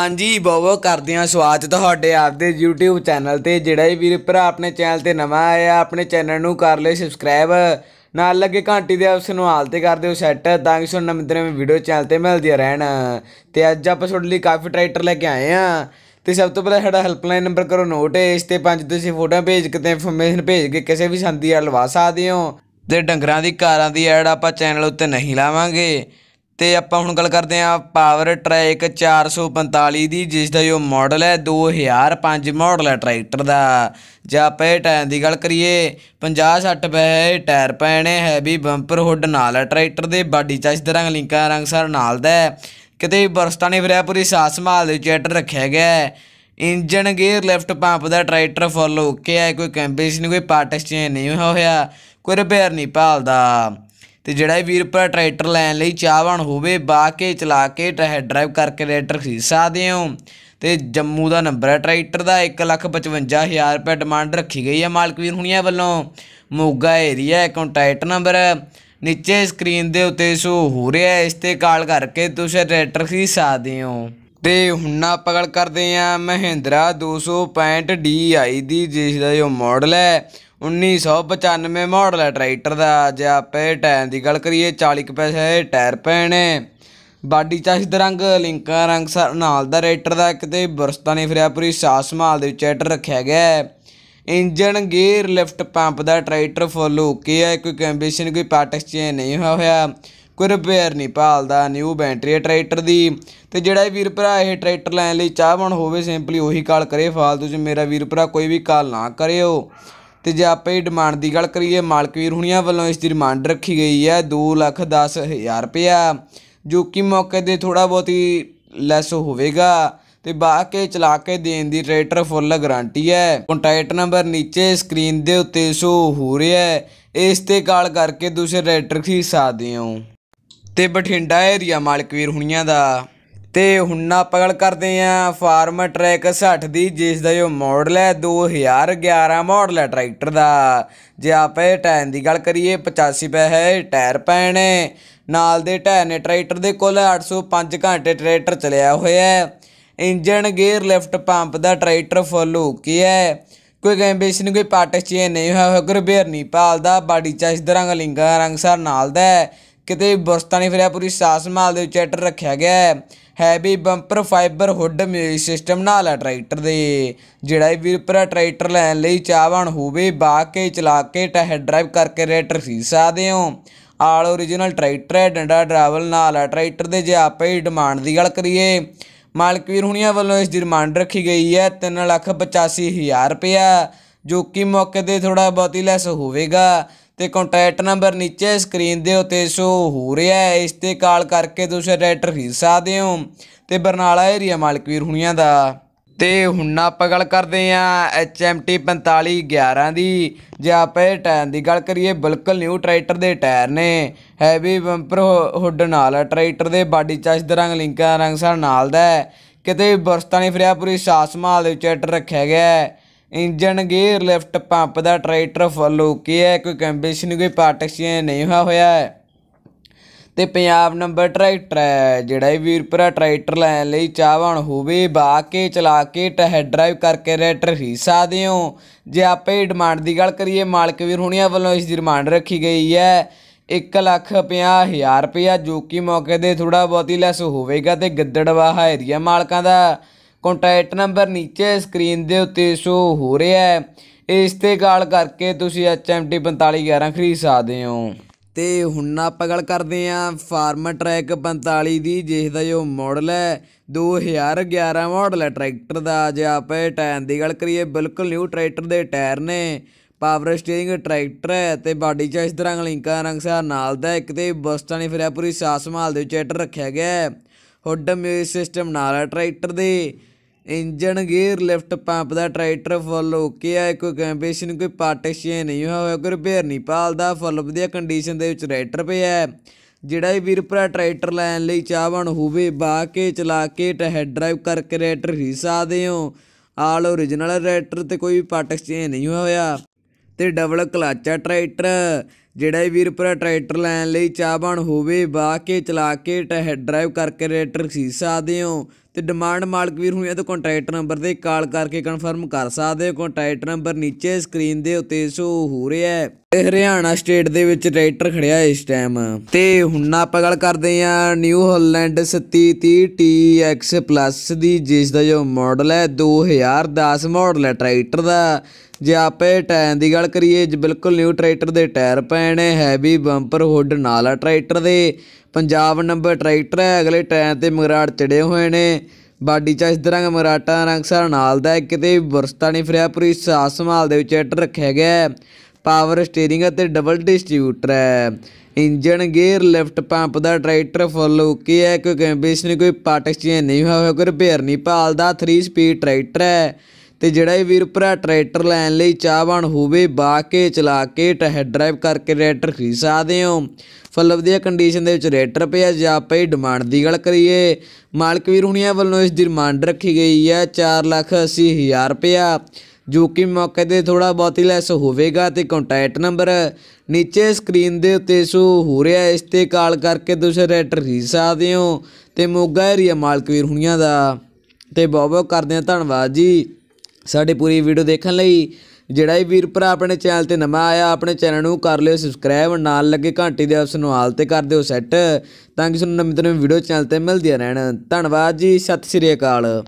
ਹਾਂਜੀ ਬੋਬੋ ਕਰਦੇ ਆ ਸਵਾਗਤ ਤੁਹਾਡੇ ਆਪਦੇ YouTube ਚੈਨਲ ਤੇ ਜਿਹੜਾ ਵੀ ਵੀਰ ਭਰਾ ਆਪਣੇ ਚੈਨਲ ਤੇ ਨਵਾਂ ਆਇਆ ਆਪਣੇ ਚੈਨਲ ਨੂੰ ਕਰ ਲੈ ਸਬਸਕ੍ਰਾਈਬ ਨਾਲ ਲੱਗੇ ਘੰਟੀ ਦੇ ਆਪਸ਼ਨ ਨੂੰ ਹਾਲ ਤੇ ਕਰ ਦਿਓ ਸੈੱਟ ਤਾਂ ਕਿ ਸੋ ਨਵੇਂ ਦਿਨ ਵੀਡੀਓ ਚੈਨਲ ਤੇ ਮਿਲਦੀ ਰਹਿਣ ਤੇ ਅੱਜ ਆਪਾਂ ਤੁਹਾਡੇ ਲਈ ਕਾਫੀ ਟਰੈਕਟਰ ਲੈ ਕੇ ਆਏ ਆ ਤੇ ਸਭ ਤੋਂ ਪਹਿਲਾਂ ਸਾਡਾ ਹੈਲਪਲਾਈਨ ਨੰਬਰ ਕਰੋ ਨੋਟ ਇਸ ਤੇ ਪੰਜ ਤੁਸੀਂ ਫੋਟੋਆਂ ਭੇਜ ਕੇ ਤੇ ਇਨਫੋਰਮੇਸ਼ਨ ਭੇਜ ਕੇ ਕਿਸੇ ਵੀ ਸੰਦੀ ਆ ਲਵਾ ਸਕਦੇ ਹੋ ਤੇ ਡੰਗਰਾਂ ਦੀ ਕਾਰਾਂ ਦੀ ਐਡ ਆਪਾਂ ਚੈਨਲ ਉੱਤੇ ਨਹੀਂ ਲਾਵਾਂਗੇ ਤੇ ਆਪਾਂ ਹੁਣ ਗੱਲ ਕਰਦੇ ਆ ਪਾਵਰ ਟਰੈਕ 445 ਦੀ ਜਿਸ ਦਾ ਜੋ ਮਾਡਲ ਹੈ 2005 ਮਾਡਲ ਹੈ ਟਰੈਕਟਰ ਦਾ ਜੇ ਆਪਾਂ ਇਹ ਟਾਇਰ ਦੀ ਗੱਲ ਕਰੀਏ 50-60 ਪੈ ਟਾਇਰ ਪੈਣੇ ਹੈਵੀ ਬੰਪਰ ਹੁੱਡ ਨਾਲ ਹੈ ਟਰੈਕਟਰ ਦੇ ਬਾਡੀ ਚਾਸ ਦੇ ਰੰਗ ਲਿੰਕਾਂ ਰੰਗ ਸਰ ਨਾਲ ਦਾ ਕਿਤੇ ਬਰਸਟਾਂ ਨੇ ਫਿਰਿਆ ਪੂਰੀ ਸਾਸ ਸੰਭਾਲ ਦੇ ਚੈਟਰ ਰੱਖਿਆ ਗਿਆ ਇੰਜਨ ਗੇਅਰ ਲੈਫਟ ਪੰਪ ਦਾ ਟਰੈਕਟਰ ਫੁੱਲ ਓਕੇ ਹੈ ਕੋਈ ਕੰਪੀਟੀਸ਼ਨ ਕੋਈ ਪਾਰਟਸ ਚੇਂਜ ਨਹੀਂ ਹੋਇਆ ਕੋਈ ਰਿਪੇਅਰ ਨਹੀਂ ਪਾਲਦਾ ਤੇ ਜਿਹੜਾ ਇਹ ਵੀਰ ਭਰਾ ਟਰੈਕਟਰ ਲੈਣ ਲਈ ਚਾਹਵਾਨ ਹੋਵੇ ਬਾ ਕੇ ਚਲਾ ਕੇ ਟਰੈ ਡਰਾਈਵ ਕਰਕੇ ਟਰੈਕਟਰ ਖਰੀਦ ਸਕਦੇ ਹੋ ਤੇ ਜੰਮੂ ਦਾ ਨੰਬਰ ਹੈ ਟਰੈਕਟਰ ਦਾ 155000 ਰੁਪਏ ਡਿਮਾਂਡ ਰੱਖੀ ਗਈ ਹੈ ਮਾਲਕ ਵੀਰ ਹੁਣੀਆਂ ਵੱਲੋਂ ਮੋਗਾ ਏਰੀਆ ਕੰਟੈਕਟ ਨੰਬਰ ਨੀਚੇ ਸਕਰੀਨ ਦੇ ਉੱਤੇ ਸ਼ੋ ਹੋ ਰਿਹਾ ਹੈ ਇਸ ਤੇ ਕਾਲ ਕਰਕੇ ਤੁਸੀਂ ਟਰੈਕਟਰ ਖਰੀਦ ਸਕਦੇ ਹੋ ਤੇ ਹੁਣ ਆ ਗੱਲ ਕਰਦੇ ਆ ਮਹਿੰਦਰਾ 265 DI ਦੀ ਜਿਸ ਦਾ ਇਹ ਮਾਡਲ ਹੈ 1995 ਮਾਡਲ ਹੈ ਟਰੈਕਟਰ ਦਾ ਜੇ ਆਪੇ ਟਾਇਰ ਦੀ ਗੱਲ ਕਰੀਏ 40 ਪੈਸੇ ਟਾਇਰ ਪੈਣੇ ਬਾਡੀ ਚਾਹੀਦਾ ਰੰਗ ਲਿੰਕਾ ਰੰਗ ਨਾਲ ਦਾ ਰੇਟਰ ਦਾ ਕਿਤੇ ਬਰਸਤਾ ਨਹੀਂ ਫਿਰਿਆ ਪੂਰੀ ਸਾਸ ਸੰਭਾਲ ਦੇ ਵਿੱਚ ਟਰੈਕਟਰ ਰੱਖਿਆ ਗਿਆ ਇੰਜਨ ਗੇਅਰ ਲਿਫਟ ਪੰਪ ਦਾ ਟਰੈਕਟਰ ਫੁੱਲ ਓਕੇ ਹੈ ਕੋਈ ਕੰਬੀਸ਼ਨ ਕੋਈ ਪਾਰਟ ਐਕਸਚੇਂਜ ਨਹੀਂ ਹੋਇਆ ਹੋਇਆ ਕੋਈ ਰਿਪੇਅਰ ਨਹੀਂ ਭਾਲਦਾ ਨਿਊ ਬੈਟਰੀ ਹੈ ਟਰੈਕਟਰ ਦੀ ਤੇ ਜਿਹੜਾ ਵੀਰ ਭਰਾ ਇਹ ਟਰੈਕਟਰ ਲੈਣ ਲਈ ਚਾਹਵਣ ਹੋਵੇ ਸਿੰਪਲੀ ਉਹੀ ਕਾਲ ਕਰੇ ਫਾਲਤੂ 'ਚ ਮੇਰਾ ਵੀਰ ਭਰਾ ਕੋਈ ਵੀ ਕਾਲ ਨਾ ਕਰਿਓ ਤੇ ਜੇ ਆਪਾਂ ਇਹ ਡਿਮਾਂਡ ਦੀ ਗੱਲ ਕਰੀਏ ਮਾਲਕਵੀਰ ਹੁਣੀਆਂ ਵੱਲੋਂ ਇਸ ਦੀ ਡਿਮਾਂਡ ਰੱਖੀ ਗਈ ਹੈ 2 ਲੱਖ 10000 ਰੁਪਇਆ ਜੋ ਕਿ ਮੌਕੇ ਦੇ ਥੋੜਾ ਬਹੁਤੀ ਲੈਸ ਹੋਵੇਗਾ ਤੇ ਬਾਕੇ ਚਲਾ ਕੇ ਦੇਣ ਦੀ ਟਰੈਕਟਰ ਫੁੱਲ ਗਾਰੰਟੀ ਹੈ ਕੰਟੈਕਟ ਨੰਬਰ ਨੀਚੇ ਸਕਰੀਨ ਦੇ ਉੱਤੇ ਸ਼ੋ ਹੋ ਰਿਹਾ ਹੈ ਇਸ ਤੇ ਕਾਲ ਕਰਕੇ ਤੁਸੀਂ ਟਰੈਕਟਰ ਖੀ ਸਾਦੇ ਹੋ ਤੇ ਬਠਿੰਡਾ ਏਰੀਆ ਮਾਲਕਵੀਰ ਹੁਣੀਆਂ ਦਾ ਤੇ ਹੁਣ ਆਪਾਂ ਗੱਲ ਕਰਦੇ ਆਂ ਫਾਰਮ ਟਰੈਕ 60 ਦੀ ਜਿਸ ਦਾ ਜੋ ਮਾਡਲ ਹੈ 2011 ਮਾਡਲ ਹੈ ਟਰੈਕਟਰ ਦਾ ਜੇ ਆਪਾਂ ਇਹ ਟਾਇਰ ਦੀ ਗੱਲ ਕਰੀਏ 85 ਪੈ ਹੈ ਟਾਇਰ ਪੈਣੇ ਨਾਲ ਦੇ ਟਾਇਰ ਨੇ ਟਰੈਕਟਰ ਦੇ ਕੁੱਲ 805 ਘੰਟੇ ਟਰੈਕਟਰ ਚਲਿਆ ਹੋਇਆ ਹੈ ਇੰਜਨ ਗੇਅਰ ਲਿਫਟ ਪੰਪ ਦਾ ਟਰੈਕਟਰ ਫੁੱਲ ਹੋ ਹੈ ਕੋਈ ਨਹੀਂ ਕੋਈ ਪਾਰਟ ਚੇਂਜ ਨਹੀਂ ਹੋਇਆ ਹੋਇਆ ਕੋਈ ਰਿਪੇਅਰ ਨਹੀਂ ਪਾਲਦਾ ਬਾਡੀ ਚਾਸ਼ ਦਾ ਰੰਗ ਲਿੰਗਾ ਰੰਗ ਸਰ ਨਾਲ ਦਾ ਹੈ ਕਿਤੇ ਬਰਸਤਾ ਨਹੀਂ ਫਿਰਿਆ ਪੂਰੀ ਸਾਸ ਸੰਭਾਲ ਦੇ ਚੈਟਰ ਰੱਖਿਆ ਗਿਆ ਹੈ heavy bumper fibre hood system ਨਾਲ ਹੈ ਟਰੈਕਟਰ ਦੇ ਜਿਹੜਾ ਇਹ ਵੀਰ ਪਰਾ ਟਰੈਕਟਰ ਲੈਣ ਲਈ ਚਾਹਵਾਨ ਹੋਵੇ ਬਾ ਕੇ ਚਲਾ ਕੇ ਟਹਿ ਡਰਾਈਵ ਕਰਕੇ ਟਰੈਕਟਰ ਫੀਸ ਸਕਦੇ ਹੋ ਆਲ ओरिजिनल ਟਰੈਕਟਰ ਹੈ ਡੰਡਾ ਡਰਾਵਲ ਨਾਲ ਹੈ ਟਰੈਕਟਰ ਦੇ ਜੇ ਆਪੇ ਹੀ ਡਿਮਾਂਡ ਦੀ ਗੱਲ ਕਰੀਏ ਮਾਲਕ ਵੀਰ ਹੁਣੀਆਂ ਵੱਲੋਂ ਇਸ ਦੀ ਡਿਮਾਂਡ ਰੱਖੀ ਗਈ ਹੈ 3 ਲੱਖ 85 ਹਜ਼ਾਰ ਰੁਪਇਆ ਜੋ ਕਿ ਮੌਕੇ ਤੇ ਥੋੜਾ ਬਹੁਤੀ ਲੈਸ ਹੋਵੇਗਾ ਤੇ ਕੰਟੈਕਟ ਨੰਬਰ ਨੀਚੇ ਸਕਰੀਨ ਦੇ ਉੱਤੇ ਸ਼ੋ ਹੋ ਰਿਹਾ ਹੈ ਇਸ ਤੇ ਕਾਲ ਕਰਕੇ ਤੁਸੀਂ ਡਾਇਰੈਕਟਰ ਖਰੀਦ ਸਕਦੇ ਹੋ ਤੇ ਬਰਨਾਲਾ ਏਰੀਆ ਮਾਲਕਵੀਰ ਹੁਣੀਆਂ ਦਾ ਤੇ ਹੁਣ ਆਪਾਂ ਗੱਲ ਕਰਦੇ ਆ ਐਚ HMT 4511 ਦੀ ਜੇ ਆਪੇ ਟਾਇਰ ਦੀ ਗੱਲ ਕਰੀਏ ਬਿਲਕੁਲ ਨਿਊ ਟਰੈਕਟਰ ਦੇ ਟਾਇਰ ਨੇ ਹੈਵੀ ਬੰਪਰ ਹੁੱਡ ਨਾਲ ਟਰੈਕਟਰ ਦੇ ਬਾਡੀ ਚਸ਼ਦ ਰੰਗ ਲਿੰਕਾਂ ਰੰਗ ਨਾਲ ਦਾ ਕਿਤੇ ਬਰਸਤਾ ਨਹੀਂ ਫਰਿਆ ਪੂਰੀ ਸਾਸਮਾਲ ਦੇ ਵਿੱਚ ਟਰੈਕਟਰ ਰੱਖਿਆ ਗਿਆ ਹੈ ਇੰਜਨ ਗੇਅਰ ਲਿਫਟ ਪੰਪ ਦਾ ਟਰੈਕਟਰ ਫਲੋ ਕੀ ਹੈ ਕੋਈ ਕੰਬੀਸ਼ਨ ਕੋਈ ਪਾਰਟ ਐਕਸਚੇਂਜ ਨਹੀਂ ਹੋਇਆ ਹੈ ਤੇ ਪੰਜਾਬ ਨੰਬਰ ਟਰੈਕਟਰ ਹੈ ਜਿਹੜਾ ਇਹ ਵੀਰਪੁਰਾ ਟਰੈਕਟਰ ਲੈਣ ਲਈ ਚਾਹਵਾਨ ਹੋਵੇ ਬਾ ਕੇ ਚਲਾ ਕੇ ਟਹਿ ਡਰਾਈਵ ਕਰਕੇ ਟਰੈਕਟਰ ਹਿੱਸਾ ਦਿਓ ਜੇ ਆਪੇ ਡਿਮਾਂਡ ਦੀ ਗੱਲ ਕਰੀਏ ਮਾਲਕ ਵੀਰ ਹੁਣੀਆਂ ਵੱਲੋਂ ਇਸ ਦੀ ਡਿਮਾਂਡ ਰੱਖੀ ਗਈ ਹੈ 1 ਲੱਖ ਹਜ਼ਾਰ ਰੁਪਇਆ ਜੋ ਕਿ ਮੌਕੇ ਦੇ ਥੋੜਾ ਬਹੁਤੀ ਲੈਸ ਹੋਵੇਗਾ ਤੇ ਗੱਦੜਵਾਹਾ ਏਰੀਆ ਮਾਲਕਾਂ ਦਾ ਕੰਟੈਕਟ ਨੰਬਰ ਨੀਚੇ ਸਕਰੀਨ ਦੇ ਉੱਤੇ ਸ਼ੋ ਹੋ ਰਿਹਾ ਹੈ ਇਸ ਤੇ ਗੱਲ ਕਰਕੇ ਤੁਸੀਂ HMT 4511 ਖਰੀਦ ਸਕਦੇ ਹੋ ਤੇ ਹੁਣ ਆਪਾਂ ਗੱਲ ਕਰਦੇ ਆਂ ਫਾਰਮ ਟਰੈਕ 45 ਦੀ ਜਿਸ ਦਾ ਜੋ ਮਾਡਲ ਹੈ 2011 ਮਾਡਲ ਹੈ ਟਰੈਕਟਰ ਦਾ ਜੇ ਆਪਾਂ ਟਾਇਰ ਦੀ ਗੱਲ ਕਰੀਏ ਬਿਲਕੁਲ ਨਿਊ ਟਰੈਕਟਰ ਦੇ ਟਾਇਰ ਨੇ ਪਾਵਰ ਸਟੀਅਰਿੰਗ ਟਰੈਕਟਰ ਹੈ ਤੇ ਬਾਡੀ ਚ ਇਸ ਤਰ੍ਹਾਂ ਲਿੰਕਾਂ ਰੰਗ ਸਾਰ ਨਾਲ ਦਾ ਇੱਕ ਤੇ ਬਸਤਾਂ ਨਹੀਂ ਫਿਰਿਆ ਪੂਰੀ ਸਾਸ ਸੰਭਾਲ ਦੇ ਵਿੱਚ ਰੱਖਿਆ ਗਿਆ ਹੈ ਹੁੱਡ ਮਿਊਜ਼ ਸਿਸਟਮ ਨਾਲ ਹੈ ਟਰੈਕਟਰ ਦੇ ਇੰਜਨ ਗੇਅਰ ਲਿਫਟ ਪੰਪ ਦਾ ਟਰੈਕਟਰ ਫੁੱਲ ਓਕੇ ਆ ਕੋਈ ਕੰਬੀਸ਼ਨ ਕੋਈ ਪਾਰਟੀਸ਼ਨ ਨਹੀਂ ਹੋਇਆ ਕੋਈ ਰਿਪੇਅਰ ਨਹੀਂ ਪਾਲਦਾ ਫੁੱਲ ਵਧੀਆ ਕੰਡੀਸ਼ਨ ਦੇ ਵਿੱਚ ਟਰੈਕਟਰ ਪਿਆ ਹੈ ਜਿਹੜਾ ਵੀ ਵੀਰ ਭਰਾ ਟਰੈਕਟਰ ਲੈਣ ਲਈ ਚਾਹਵਣ ਹੋਵੇ ਬਾ ਕੇ ਚਲਾ ਕੇ ਹੈਡ ਡਰਾਈਵ ਕਰਕੇ ਟਰੈਕਟਰ ਹੀ ਸਕਦੇ ਆਲ origignal ਟਰੈਕਟਰ ਤੇ ਕੋਈ ਪਾਰਟ ਐਕਸਚੇਂਜ ਨਹੀਂ ਹੋਇਆ ਤੇ ਡਬਲ ਕਲਾਚਾ ਟਰੈਕਟਰ ਜਿਹੜਾ ਇਹ ਵੀਰ ਟਰੈਕਟਰ ਲੈਣ ਲਈ ਚਾਹਵਾਨ ਹੋਵੇ ਬਾ ਕੇ ਚਲਾ ਕੇ ਡਰਾਈਵ ਕਰਕੇ ਟਰੈਕਟਰ ਖਰੀਦ ਸਕਦੇ ਹੋ ਤੇ ਡਿਮਾਂਡ ਮਾਲਕ ਵੀਰ ਹੋਈਆਂ ਤਾਂ ਕੰਟਰੈਕਟ ਨੰਬਰ ਤੇ ਕਾਲ ਕਰਕੇ ਕਨਫਰਮ ਕਰ ਸਕਦੇ ਹੋ ਕੰਟਰੈਕਟ ਨੰਬਰ ਨੀਚੇ ਸਕਰੀਨ ਦੇ ਉੱਤੇ ਸੋ ਹੋ ਰਿਹਾ ਹੈ ਤੇ ਹਰਿਆਣਾ ਸਟੇਟ ਦੇ ਵਿੱਚ ਟਰੈਕਟਰ ਖੜਿਆ ਇਸ ਟਾਈਮ ਤੇ ਹੁਣ ਆਪਾਂ ਗੱਲ ਕਰਦੇ ਆਂ ਨਿਊ ਹਾਲੈਂਡ 3330 TX ਪਲੱਸ ਦੀ ਜਿਸ ਦਾ ਜੋ ਮਾਡਲ ਹੈ 2010 ਮਾਡਲ ਹੈ ਟਰੈਕਟਰ ਦਾ ਜੇ ਆਪੇ ਟਾਇਰ ਦੀ ਗੱਲ ਕਰੀਏ ਬਿਲਕੁਲ ਨਿਊ ਟਰੈਕਟਰ ਦੇ ਟਾਇਰ ਪੈ ਪੈਣ ਹੈਵੀ ਬੰਪਰ ਹੁੱਡ ਨਾਲ ਟਰੈਕਟਰ ਦੇ ਪੰਜਾਬ ਨੰਬਰ ਟਰੈਕਟਰ ਹੈ ਅਗਲੇ ਟਾਇਰ ਤੇ ਮਗਰਾੜ ਚੜੇ ਹੋਏ ਨੇ ਬਾਡੀ ਚ ਇਸ ਤਰ੍ਹਾਂ ਮਗਰਾਟਾ ਰੰਗ ਸਾਰ ਨਾਲ ਦਾ ਕਿਤੇ ਵਰਸਤਾ ਨਹੀਂ ਫਿਰਿਆ ਪੂਰੀ ਸਾਸ ਸੰਭਾਲ ਦੇ ਵਿੱਚ ਟਰੈਕਟਰ ਰੱਖਿਆ ਗਿਆ ਪਾਵਰ ਸਟੀering ਅਤੇ ਡਬਲ ਡਿਸਟ੍ਰੀਬਿਊਟਰ ਹੈ ਇੰਜਨ ਗੇਅਰ ਲਿਫਟ ਪੰਪ ਦਾ ਟਰੈਕਟਰ ਫੁੱਲ ਓਕੇ ਹੈ ਕੋਈ ਨੇ ਕੋਈ ਪਾਰਟਸ ਚੇਂਜ ਨਹੀਂ ਹੋਇਆ ਕੋਈ ਰਿਪੇਅਰ ਨਹੀਂ ਪਾਲਦਾ 3 ਸਪੀਡ ਟਰੈਕਟਰ ਹੈ ਤੇ ਜਿਹੜਾ ਇਹ ਵੀਰ ਭਰਾ ਟਰੈਕਟਰ ਲੈਣ ਲਈ ਚਾਹਵਾਨ ਹੋਵੇ ਬਾਕੇ ਚਲਾ ਕੇ ਟਹਿ ਡਰਾਈਵ ਕਰਕੇ ਟਰੈਕਟਰ ਖਰੀਦ ਸਕਦੇ ਹੋ ਫੁੱਲ ਦੀਆਂ ਕੰਡੀਸ਼ਨ ਦੇ ਵਿੱਚ ਰੇਟਰ ਪਿਆ ਜੇ ਆਪਾਂ ਡਿਮਾਂਡ ਦੀ ਗੱਲ ਕਰੀਏ ਮਾਲਕ ਵੀਰ ਹੁਣੀਆਂ ਵੱਲੋਂ ਇਸ ਦੀ ਡਿਮਾਂਡ ਰੱਖੀ ਗਈ ਹੈ 480000 ਰੁਪਇਆ ਜੋ ਕਿ ਮੌਕੇ ਤੇ ਥੋੜਾ ਬਹੁਤ ਹੀ ਲੈਸ ਹੋਵੇਗਾ ਤੇ ਕੰਟੈਕਟ ਨੰਬਰ ਨੀਚੇ ਸਕਰੀਨ ਦੇ ਉੱਤੇ ਸੋ ਹੋ ਰਿਹਾ ਇਸ ਤੇ ਕਾਲ ਕਰਕੇ ਤੁਸੀਂ ਰੇਟਰ ਖਰੀਦ ਸਕਦੇ ਹੋ ਤੇ ਮੋਗਾ ਏਰੀਆ ਮਾਲਕ ਵੀਰ ਹੁਣੀਆਂ ਦਾ ਤੇ ਬਹੁਤ ਬਹੁਤ ਕਰਦੇ ਹਾਂ ਧੰਨਵਾਦ ਜੀ ਸਾਡੀ ਪੂਰੀ ਵੀਡੀਓ ਦੇਖਣ ਲਈ ਜਿਹੜਾ ਵੀ ਵੀਰ ਭਰਾ ਆਪਣੇ ਚੈਨਲ ਤੇ ਨਵਾਂ ਆਇਆ ਆਪਣੇ ਚੈਨਲ ਨੂੰ ਕਰ ਲਿਓ ਸਬਸਕ੍ਰਾਈਬ ਨਾਲ ਲੱਗੇ ਘੰਟੀ ਦੇ ਆਪਸ ਨੂੰ ਹਾਲ ਤੇ ਕਰ ਦਿਓ ਸੈੱਟ ਤਾਂ ਕਿ ਤੁਹਾਨੂੰ ਨਵੀਂ ਤਰ੍ਹਾਂ ਵੀਡੀਓ ਚੈਨਲ ਤੇ ਮਿਲਦੀਆਂ ਰਹਿਣ ਧੰਨਵਾਦ ਜੀ ਸਤਿ ਸ੍ਰੀ ਅਕਾਲ